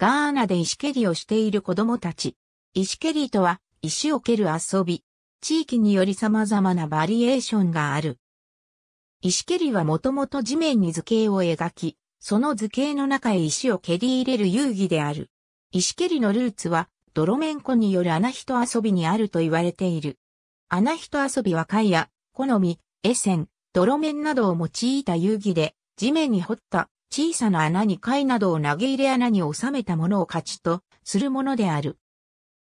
ガーナで石蹴りをしている子供たち。石蹴りとは、石を蹴る遊び。地域により様々なバリエーションがある。石蹴りはもともと地面に図形を描き、その図形の中へ石を蹴り入れる遊戯である。石蹴りのルーツは、泥面んによる穴人遊びにあると言われている。穴人遊びは貝や、好み、エセン、泥面などを用いた遊戯で、地面に掘った小さな穴に貝などを投げ入れ穴に収めたものを勝ちとするものである。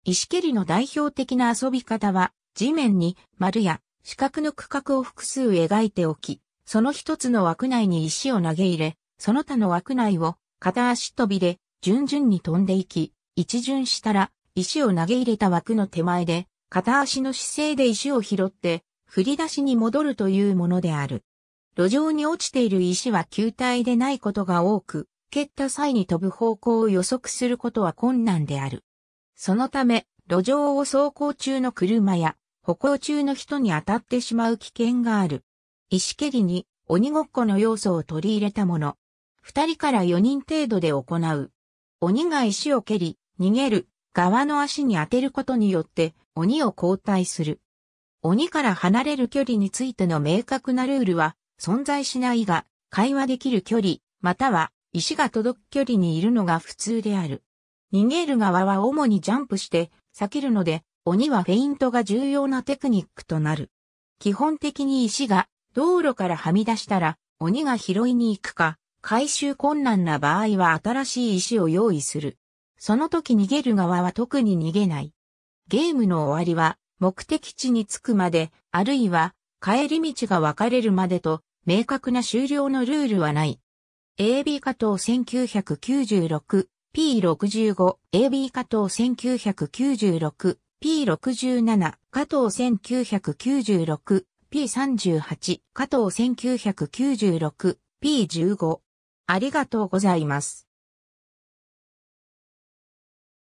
石蹴りの代表的な遊び方は、地面に丸や四角の区画を複数描いておき、その一つの枠内に石を投げ入れ、その他の枠内を片足飛びで順々に飛んでいき、一巡したら石を投げ入れた枠の手前で片足の姿勢で石を拾って振り出しに戻るというものである。路上に落ちている石は球体でないことが多く、蹴った際に飛ぶ方向を予測することは困難である。そのため、路上を走行中の車や歩行中の人に当たってしまう危険がある。石蹴りに鬼ごっこの要素を取り入れたもの。二人から四人程度で行う。鬼が石を蹴り、逃げる、側の足に当てることによって鬼を交代する。鬼から離れる距離についての明確なルールは存在しないが、会話できる距離、または石が届く距離にいるのが普通である。逃げる側は主にジャンプして避けるので、鬼はフェイントが重要なテクニックとなる。基本的に石が道路からはみ出したら、鬼が拾いに行くか、回収困難な場合は新しい石を用意する。その時逃げる側は特に逃げない。ゲームの終わりは目的地に着くまで、あるいは帰り道が分かれるまでと明確な終了のルールはない。AB 加藤 1996P65、AB 加藤 1996P67、加藤 1996P38、加藤 1996P15。ありがとうございます。